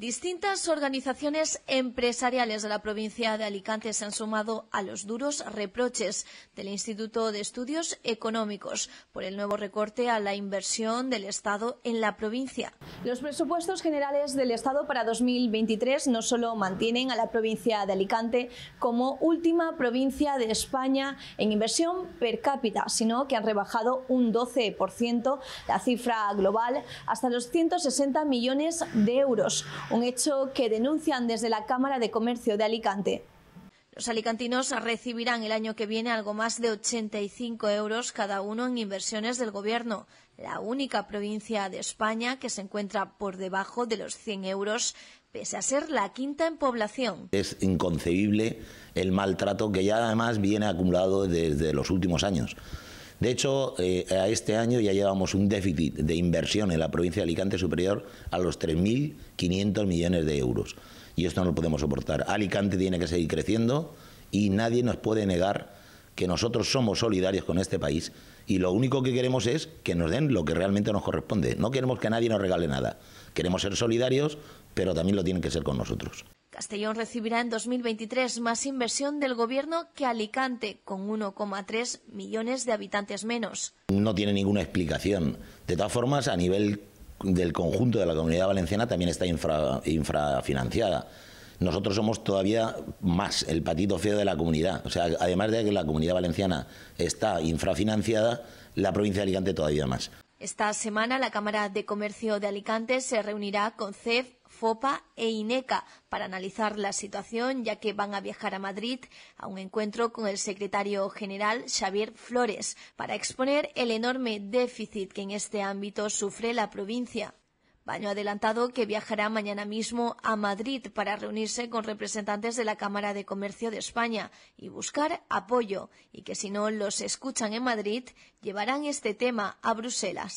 Distintas organizaciones empresariales de la provincia de Alicante se han sumado a los duros reproches del Instituto de Estudios Económicos por el nuevo recorte a la inversión del Estado en la provincia. Los presupuestos generales del Estado para 2023 no solo mantienen a la provincia de Alicante como última provincia de España en inversión per cápita, sino que han rebajado un 12% la cifra global hasta los 160 millones de euros un hecho que denuncian desde la Cámara de Comercio de Alicante. Los alicantinos recibirán el año que viene algo más de 85 euros cada uno en inversiones del Gobierno, la única provincia de España que se encuentra por debajo de los 100 euros, pese a ser la quinta en población. Es inconcebible el maltrato que ya además viene acumulado desde los últimos años. De hecho, eh, a este año ya llevamos un déficit de inversión en la provincia de Alicante superior a los 3.500 millones de euros. Y esto no lo podemos soportar. Alicante tiene que seguir creciendo y nadie nos puede negar que nosotros somos solidarios con este país y lo único que queremos es que nos den lo que realmente nos corresponde. No queremos que nadie nos regale nada. Queremos ser solidarios, pero también lo tienen que ser con nosotros. Castellón recibirá en 2023 más inversión del gobierno que Alicante, con 1,3 millones de habitantes menos. No tiene ninguna explicación. De todas formas, a nivel del conjunto de la comunidad valenciana también está infrafinanciada. Nosotros somos todavía más el patito feo de la comunidad. O sea, además de que la comunidad valenciana está infrafinanciada, la provincia de Alicante todavía más. Esta semana la Cámara de Comercio de Alicante se reunirá con CEF FOPA e INECA para analizar la situación, ya que van a viajar a Madrid a un encuentro con el secretario general Xavier Flores para exponer el enorme déficit que en este ámbito sufre la provincia. Baño adelantado que viajará mañana mismo a Madrid para reunirse con representantes de la Cámara de Comercio de España y buscar apoyo, y que si no los escuchan en Madrid, llevarán este tema a Bruselas.